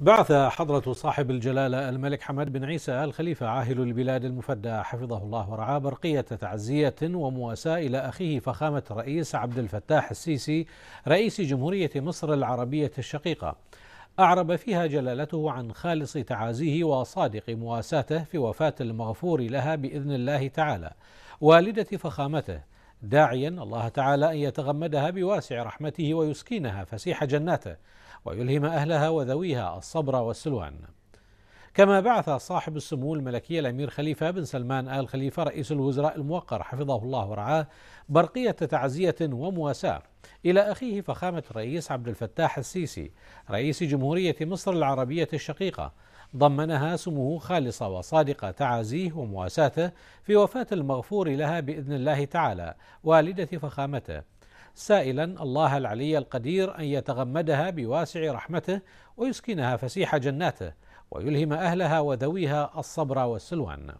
بعث حضرة صاحب الجلالة الملك حمد بن عيسى الخليفة عاهل البلاد المفدى حفظه الله ورعاه برقية تعزية ومواساة إلى أخيه فخامة الرئيس عبد الفتاح السيسي رئيس جمهورية مصر العربية الشقيقة أعرب فيها جلالته عن خالص تعازيه وصادق مواساته في وفاة المغفور لها بإذن الله تعالى والدة فخامته داعيا الله تعالى ان يتغمدها بواسع رحمته ويسكنها فسيح جناته ويلهم اهلها وذويها الصبر والسلوان. كما بعث صاحب السمو الملكي الامير خليفه بن سلمان ال خليفه رئيس الوزراء الموقر حفظه الله ورعاه برقيه تعزيه ومواساه الى اخيه فخامه الرئيس عبد الفتاح السيسي رئيس جمهوريه مصر العربيه الشقيقه ضمنها سمه خالصة وصادقة تعازيه ومواساته في وفاة المغفور لها بإذن الله تعالى والدة فخامته سائلا الله العلي القدير أن يتغمدها بواسع رحمته ويسكنها فسيح جناته ويلهم أهلها وذويها الصبر والسلوان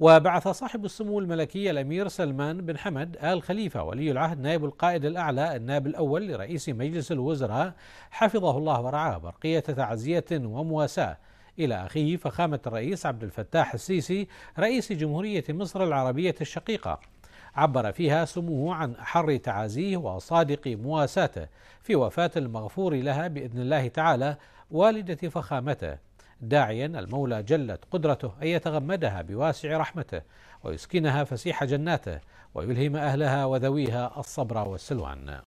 وبعث صاحب السمو الملكي الأمير سلمان بن حمد آل خليفة ولي العهد نائب القائد الأعلى النائب الأول لرئيس مجلس الوزراء حفظه الله ورعاه برقية تعزية ومواساة إلى أخيه فخامة الرئيس عبد الفتاح السيسي رئيس جمهورية مصر العربية الشقيقة عبر فيها سموه عن أحر تعازيه وصادق مواساته في وفاة المغفور لها بإذن الله تعالى والدة فخامته داعيا المولى جلت قدرته أن يتغمدها بواسع رحمته ويسكنها فسيح جناته ويلهم أهلها وذويها الصبر والسلوان